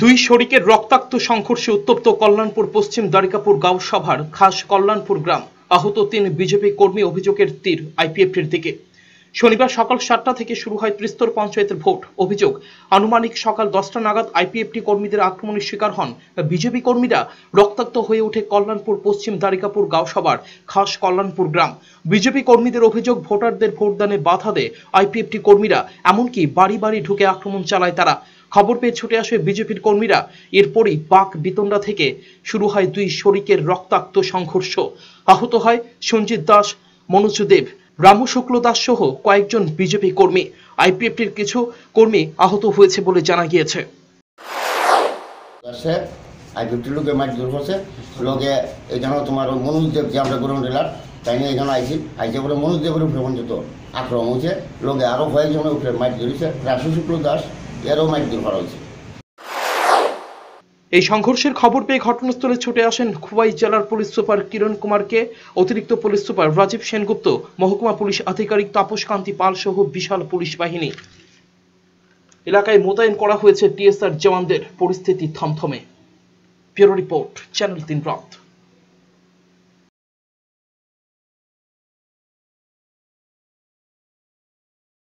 দুই শরিকের রক্তাক্ত সংঘর্ষে উত্তপ্ত কল্যাণপুর পশ্চিম দ্বারিকাপুর গাঁও সভার খাস কল্যাণপুর গ্রাম আহত তিন বিজেপি কর্মী অভিযোগের তীর আইপিএফটির দিকে শনিবার সকাল সাতটা থেকে শুরু হয় ত্রিস্তর পঞ্চায়েতের ভোট অভিযোগ আনুমানিক সকাল দশটা নাগাদ আইপিএফটি কর্মীদের আক্রমণের শিকার হন বিজেপি কর্মীরা রক্তাক্ত হয়ে ওঠে কল্যাণপুর পশ্চিম দ্বারিকাপুর গাঁও সভার খাস কল্যাণপুর গ্রাম বিজেপি কর্মীদের অভিযোগ ভোটারদের ভোটদানে বাধা দেয় আইপিএফটি কর্মীরা এমনকি বাড়ি বাড়ি ঢুকে আক্রমণ চালায় তারা খবর পেয়ে ছুটে আসে বিজেপির কর্মীরা এরপরই পাক বিতন্ডা থেকে শুরু হয় দুই শরিকের রক্তাক্ত সংঘর্ষ আহত হয় সঞ্জিত দাস মনোজ দেব রামু শুক্ল দাস সহ কয়েকজন বিজেপি কর্মী আইপিএফটির কিছু কর্মী আহত হয়েছে বলে জানা গিয়েছে আইপিএফটির লোকে মাইক দূর করছে লোকে এখানে তোমার মনোজদেব যে আমরা গ্রহণ ডিলার তাই নিয়ে এখানে আইসি আইসে পরে মনোজ দেবের উপরে পঞ্চত আক্রমণ হয়েছে লোকে আরও কয়েকজনের উপরে মাইক ধরেছে রাসু শুক্ল দাস এই সংঘর্ষের খবর পেয়ে ঘটনাস্থলে ছুটে আসেন খুবাই জেলার পুলিশ সুপার কিরণ কুমারকে অতিরিক্ত পুলিশ সুপার রাজীব সেনগুপ্ত মহকুমা পুলিশ আধিকারিক তাপস কান্তি পাল সহ বিশাল পুলিশ বাহিনী এলাকায় মোতায়েন করা হয়েছে টিএসআর জওয়ানদের পরিস্থিতি থমথমে ব্যুরো রিপোর্ট চ্যানেল তিন রাত